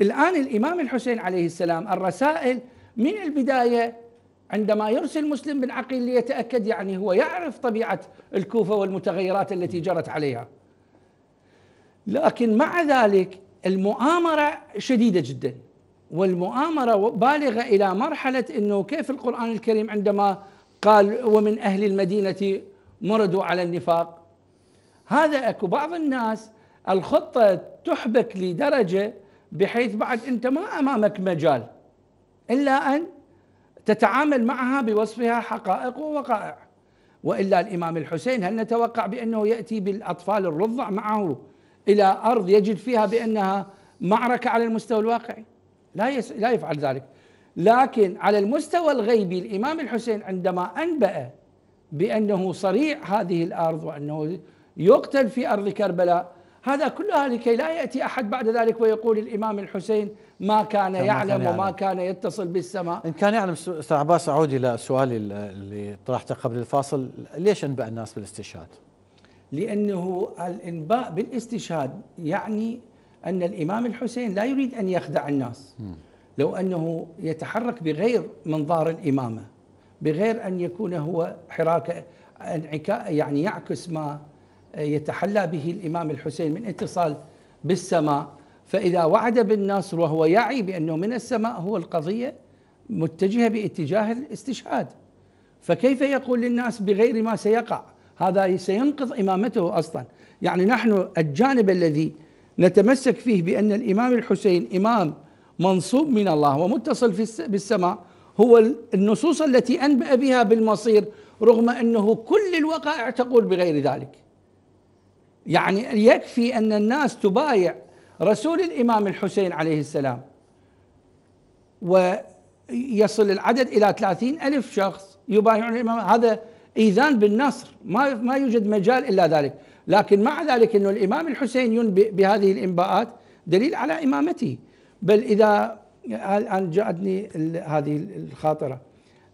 الان الامام الحسين عليه السلام الرسائل من البدايه عندما يرسل مسلم بن عقيل ليتأكد يعني هو يعرف طبيعة الكوفة والمتغيرات التي جرت عليها لكن مع ذلك المؤامرة شديدة جدا والمؤامرة بالغة إلى مرحلة أنه كيف القرآن الكريم عندما قال ومن أهل المدينة مردوا على النفاق هذا أكو بعض الناس الخطة تحبك لدرجة بحيث بعد أنت ما أمامك مجال إلا أن تتعامل معها بوصفها حقائق ووقائع والا الامام الحسين هل نتوقع بانه ياتي بالاطفال الرضع معه الى ارض يجد فيها بانها معركه على المستوى الواقعي لا يس لا يفعل ذلك لكن على المستوى الغيبي الامام الحسين عندما انبأ بانه صريع هذه الارض وانه يقتل في ارض كربلاء هذا كلها لكي لا يأتي أحد بعد ذلك ويقول الإمام الحسين ما كان يعلم وما كان يتصل بالسماء إن كان يعلم أستاذ عباس أعود إلى سؤالي اللي طرحته قبل الفاصل ليش أنبأ الناس بالاستشهاد؟ لأنه الإنباء بالاستشهاد يعني أن الإمام الحسين لا يريد أن يخدع الناس لو أنه يتحرك بغير منظار الإمامة بغير أن يكون هو حراك يعني يعكس ما يتحلى به الإمام الحسين من اتصال بالسماء فإذا وعد بالنصر وهو يعي بأنه من السماء هو القضية متجهة باتجاه الاستشهاد فكيف يقول للناس بغير ما سيقع هذا سينقض إمامته أصلا يعني نحن الجانب الذي نتمسك فيه بأن الإمام الحسين إمام منصوب من الله ومتصل بالسماء هو النصوص التي أنبأ بها بالمصير رغم أنه كل الوقائع تقول بغير ذلك يعني يكفي أن الناس تبايع رسول الإمام الحسين عليه السلام ويصل العدد إلى ثلاثين ألف شخص يبايعون الإمام هذا إيذان بالنصر ما ما يوجد مجال إلا ذلك لكن مع ذلك أن الإمام الحسين ينبئ بهذه الإنباءات دليل على إمامته بل إذا الآن جاءتني هذه الخاطرة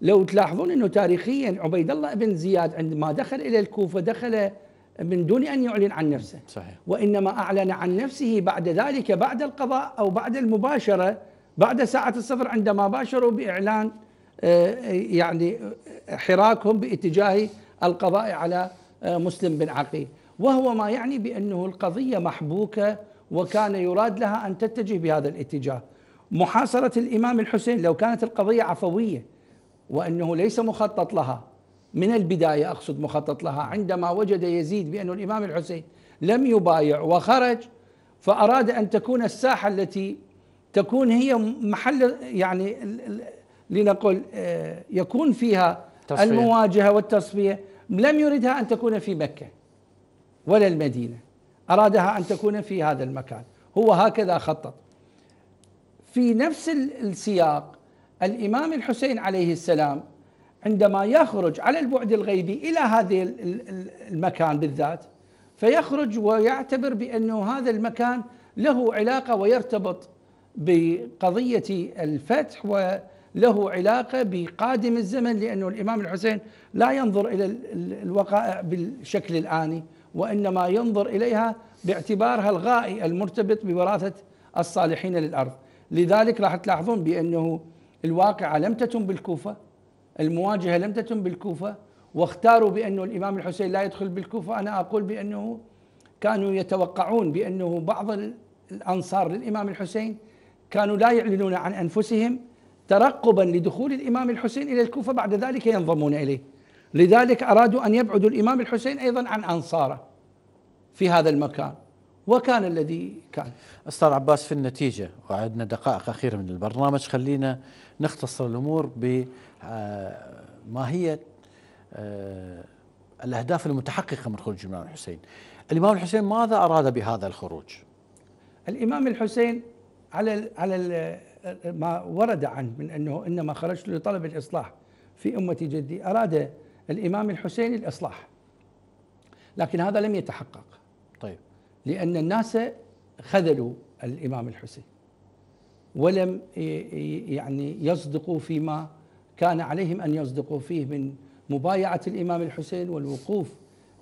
لو تلاحظون أنه تاريخيا عبيد الله بن زياد عندما دخل إلى الكوفة دخل من دون أن يعلن عن نفسه صحيح. وإنما أعلن عن نفسه بعد ذلك بعد القضاء أو بعد المباشرة بعد ساعة الصفر عندما باشروا بإعلان آه، يعني حراكهم باتجاه القضاء على آه، مسلم بن عقيل وهو ما يعني بأنه القضية محبوكة وكان يراد لها أن تتجه بهذا الاتجاه محاصرة الإمام الحسين لو كانت القضية عفوية وأنه ليس مخطط لها من البداية أقصد مخطط لها عندما وجد يزيد بأن الإمام الحسين لم يبايع وخرج فأراد أن تكون الساحة التي تكون هي محل يعني لنقل آه، يكون فيها تصفية. المواجهة والتصفية لم يردها أن تكون في مكة ولا المدينة أرادها أن تكون في هذا المكان هو هكذا خطط في نفس السياق الإمام الحسين عليه السلام عندما يخرج على البعد الغيبي الى هذا المكان بالذات فيخرج ويعتبر بانه هذا المكان له علاقه ويرتبط بقضيه الفتح وله علاقه بقادم الزمن لانه الامام الحسين لا ينظر الى الوقائع بالشكل الاني وانما ينظر اليها باعتبارها الغائي المرتبط بوراثه الصالحين للارض لذلك راح تلاحظون بانه الواقعه لم تتم بالكوفه المواجهة لم تتم بالكوفة واختاروا بأنه الإمام الحسين لا يدخل بالكوفة أنا أقول بأنه كانوا يتوقعون بأنه بعض الأنصار للإمام الحسين كانوا لا يعلنون عن أنفسهم ترقبا لدخول الإمام الحسين إلى الكوفة بعد ذلك ينضمون إليه لذلك أرادوا أن يبعدوا الإمام الحسين أيضا عن أنصاره في هذا المكان وكان الذي كان أستاذ عباس في النتيجة وعدنا دقائق أخيرة من البرنامج خلينا نختصر الأمور ب آه، ما هي آه، الأهداف المتحققة من خروج الإمام الحسين الإمام الحسين ماذا أراد بهذا الخروج؟ الإمام الحسين على على ما ورد عنه من أنه إنما خرجت لطلب الإصلاح في أمة جدي أراد الإمام الحسين الإصلاح لكن هذا لم يتحقق طيب لأن الناس خذلوا الإمام الحسين ولم يعني يصدقوا فيما كان عليهم أن يصدقوا فيه من مبايعة الإمام الحسين والوقوف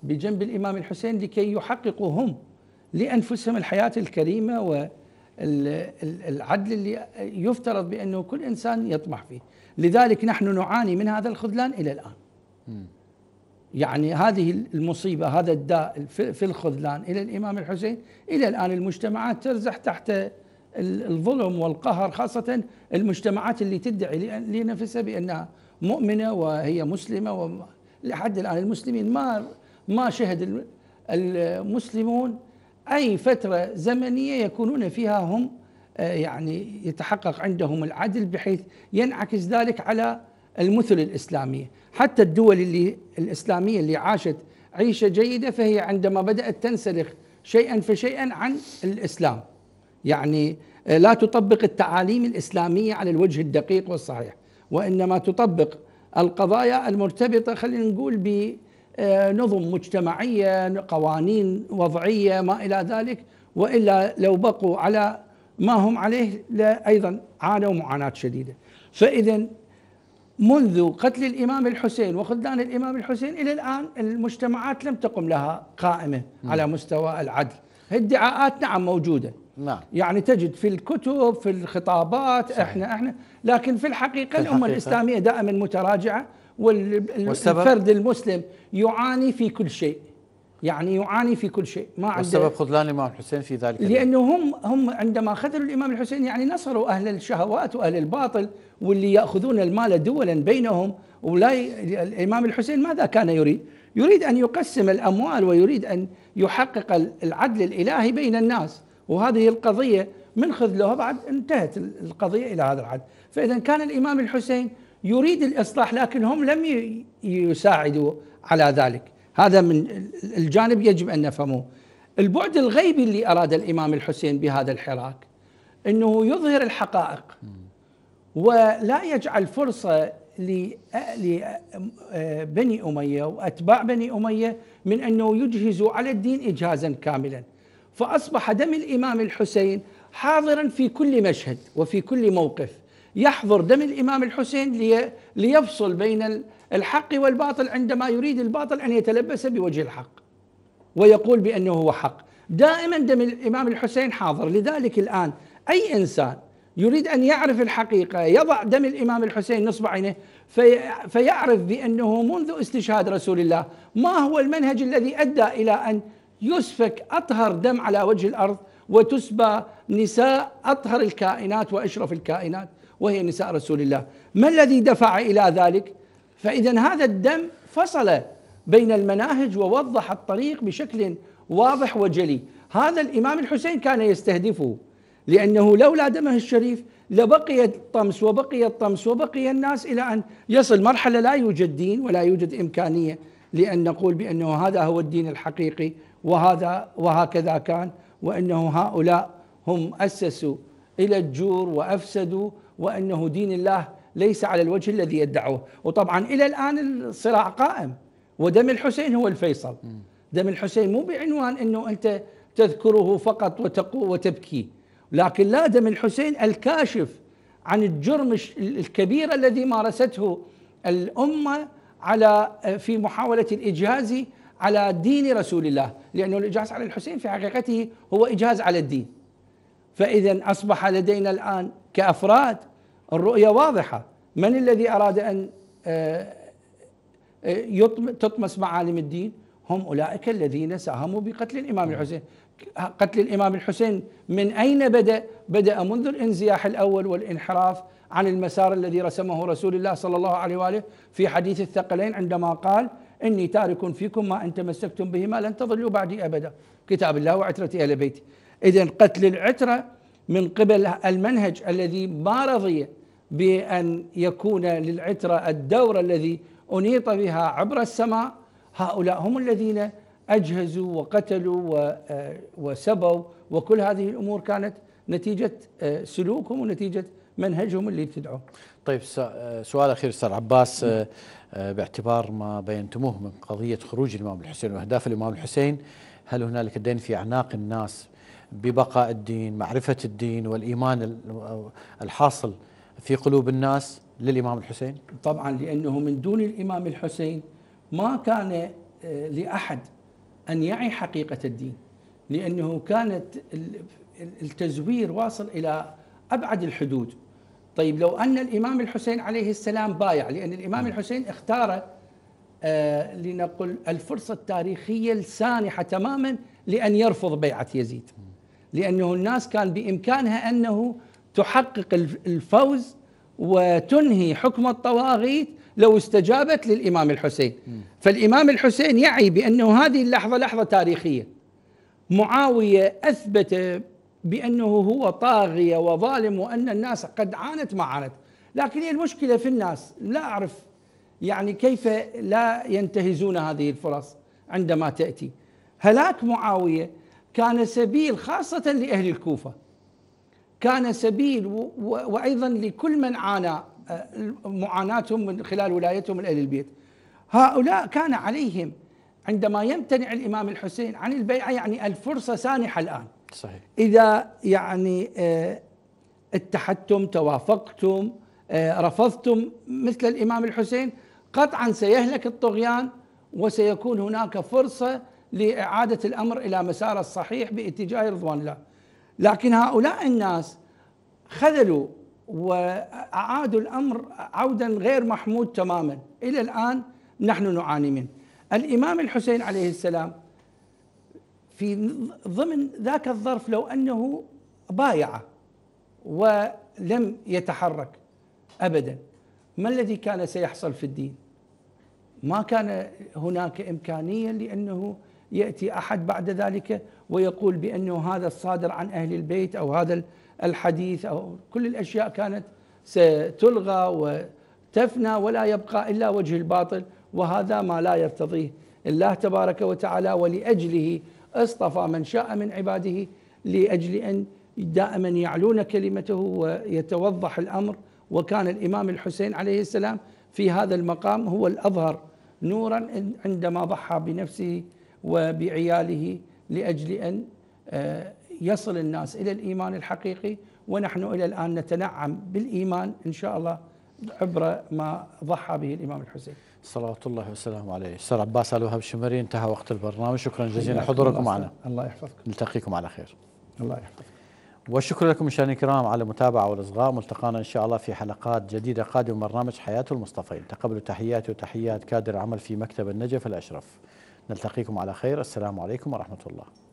بجنب الإمام الحسين لكي يحققوا هم لأنفسهم الحياة الكريمة والعدل اللي يفترض بأنه كل إنسان يطمح فيه لذلك نحن نعاني من هذا الخذلان إلى الآن يعني هذه المصيبة هذا الداء في الخذلان إلى الإمام الحسين إلى الآن المجتمعات ترزح تحت الظلم والقهر خاصة المجتمعات اللي تدعي لنفسها بأنها مؤمنة وهي مسلمة لحد الآن المسلمين ما ما شهد المسلمون أي فترة زمنية يكونون فيها هم آه، يعني يتحقق عندهم العدل بحيث ينعكس ذلك على المثل الإسلامية حتى الدول اللي الإسلامية اللي عاشت عيشة جيدة فهي عندما بدأت تنسلخ شيئا فشيئا عن الإسلام يعني آه، لا تطبق التعاليم الإسلامية على الوجه الدقيق والصحيح وإنما تطبق القضايا المرتبطة خلينا نقول بنظم آه، مجتمعية قوانين وضعية ما إلى ذلك وإلا لو بقوا على ما هم عليه لا أيضا عانوا معاناة شديدة فإذا منذ قتل الإمام الحسين وخلدان الإمام الحسين إلى الآن المجتمعات لم تقم لها قائمة على مستوى العدل ادعاءات نعم موجودة نعم. يعني تجد في الكتب في الخطابات صحيح. احنا احنا لكن في الحقيقه, في الحقيقة الامه الاسلاميه دائما متراجعه والفرد المسلم يعاني في كل شيء يعني يعاني في كل شيء ما والسبب خذلان الامام الحسين في ذلك لانه هم هم عندما خذلوا الامام الحسين يعني نصروا اهل الشهوات واهل الباطل واللي ياخذون المال دولا بينهم ولا ي... الامام الحسين ماذا كان يريد؟ يريد ان يقسم الاموال ويريد ان يحقق العدل الالهي بين الناس وهذه القضية من خذلوها بعد انتهت القضية إلى هذا الحد فإذا كان الإمام الحسين يريد الإصلاح لكن هم لم يساعدوا على ذلك هذا من الجانب يجب أن نفهمه البعد الغيبي اللي أراد الإمام الحسين بهذا الحراك أنه يظهر الحقائق ولا يجعل فرصة لبني آه، أمية وأتباع بني أمية من أنه يجهزوا على الدين إجهازا كاملا فأصبح دم الإمام الحسين حاضرا في كل مشهد وفي كل موقف يحضر دم الإمام الحسين لي ليفصل بين الحق والباطل عندما يريد الباطل أن يتلبس بوجه الحق ويقول بأنه هو حق دائما دم الإمام الحسين حاضر لذلك الآن أي إنسان يريد أن يعرف الحقيقة يضع دم الإمام الحسين نصب عينه في فيعرف بأنه منذ استشهاد رسول الله ما هو المنهج الذي أدى إلى أن يسفك أطهر دم على وجه الأرض وتسبى نساء أطهر الكائنات وأشرف الكائنات وهي نساء رسول الله ما الذي دفع إلى ذلك؟ فإذا هذا الدم فصل بين المناهج ووضح الطريق بشكل واضح وجلي هذا الإمام الحسين كان يستهدفه لأنه لولا دمه الشريف لبقي الطمس وبقي الطمس وبقي الناس إلى أن يصل مرحلة لا يوجد دين ولا يوجد إمكانية لأن نقول بأنه هذا هو الدين الحقيقي وهذا وهكذا كان وانه هؤلاء هم اسسوا الى الجور وافسدوا وانه دين الله ليس على الوجه الذي يدعوه وطبعا الى الان الصراع قائم ودم الحسين هو الفيصل دم الحسين مو بعنوان انه انت تذكره فقط وتقو وتبكي لكن لا دم الحسين الكاشف عن الجرم الكبير الذي مارسته الامه على في محاوله الاجهاز على دين رسول الله لأنه الإجهاز على الحسين في حقيقته هو إجهاز على الدين فإذا أصبح لدينا الآن كأفراد الرؤية واضحة من الذي أراد أن آه، آه، تطمس معالم الدين هم أولئك الذين ساهموا بقتل الإمام الحسين قتل الإمام الحسين من أين بدأ؟ بدأ منذ الانزياح الأول والانحراف عن المسار الذي رسمه رسول الله صلى الله عليه وآله في حديث الثقلين عندما قال إني تارك فيكم ما أن تمسكتم بهما لن تضلوا بعدي أبدا كتاب الله وعترة أهل بيتي إذا قتل العترة من قبل المنهج الذي ما رضي بأن يكون للعترة الدور الذي أنيط بها عبر السماء هؤلاء هم الذين أجهزوا وقتلوا آه، وسبوا وكل هذه الأمور كانت نتيجة آه، سلوكهم ونتيجة منهجهم اللي ابتدعوه طيب آه، سؤال أخير أستاذ عباس آه، باعتبار ما بينتموه من قضية خروج الإمام الحسين وأهداف الإمام الحسين هل هنالك دين في أعناق الناس ببقاء الدين معرفة الدين والإيمان آه، الحاصل في قلوب الناس للإمام الحسين؟ طبعا لأنه من دون الإمام الحسين ما كان آه، لأحد أن يعي حقيقة الدين لأنه كانت التزوير واصل إلى أبعد الحدود طيب لو أن الإمام الحسين عليه السلام بايع لأن الإمام نعم. الحسين اختار آه لنقل الفرصة التاريخية السانحة تماما لأن يرفض بيعة يزيد لأنه الناس كان بإمكانها أنه تحقق الفوز وتنهي حكم الطواغيت لو استجابت للإمام الحسين فالإمام الحسين يعي بأنه هذه اللحظة لحظة تاريخية معاوية أثبت بأنه هو طاغية وظالم وأن الناس قد عانت ما عانت لكن هي المشكلة في الناس لا أعرف يعني كيف لا ينتهزون هذه الفرص عندما تأتي هلاك معاوية كان سبيل خاصة لأهل الكوفة كان سبيل وأيضا لكل من عانى آه، معاناتهم من خلال ولايتهم لأهل البيت هؤلاء كان عليهم عندما يمتنع الإمام الحسين عن البيعة يعني الفرصة سانحة الآن صحيح اذا يعني اتحدتم آه، توافقتم آه، رفضتم مثل الامام الحسين قطعا سيهلك الطغيان وسيكون هناك فرصه لاعاده الامر الى مساره الصحيح باتجاه رضوان الله لكن هؤلاء الناس خذلوا واعادوا الامر عودا غير محمود تماما الى الان نحن نعاني منه الامام الحسين عليه السلام في ضمن ذاك الظرف لو انه بايع ولم يتحرك ابدا ما الذي كان سيحصل في الدين؟ ما كان هناك امكانيه لانه ياتي احد بعد ذلك ويقول بانه هذا الصادر عن اهل البيت او هذا الحديث او كل الاشياء كانت ستلغى وتفنى ولا يبقى الا وجه الباطل وهذا ما لا يرتضيه الله تبارك وتعالى ولاجله اصطفى من شاء من عباده لاجل ان دائما يعلون كلمته ويتوضح الامر وكان الامام الحسين عليه السلام في هذا المقام هو الاظهر نورا عندما ضحى بنفسه وبعياله لاجل ان آه، يصل الناس الى الايمان الحقيقي ونحن الى الان نتنعم بالايمان ان شاء الله عبر ما ضحى به الامام الحسين صلوات الله وسلامه عليه استاذ عباس الوهاب شمري انتهى وقت البرنامج شكرا جزيلا لحضوركم معنا الله يحفظك نلتقيكم على خير الله يحفظك وشكرا لكم مشاهدينا الكرام على المتابعه والاصغاء ملتقانا ان شاء الله في حلقات جديده قادمه من برنامج حياه المصطفين تقبلوا تحياتي وتحيات كادر العمل في مكتب النجف الاشرف نلتقيكم على خير السلام عليكم ورحمه الله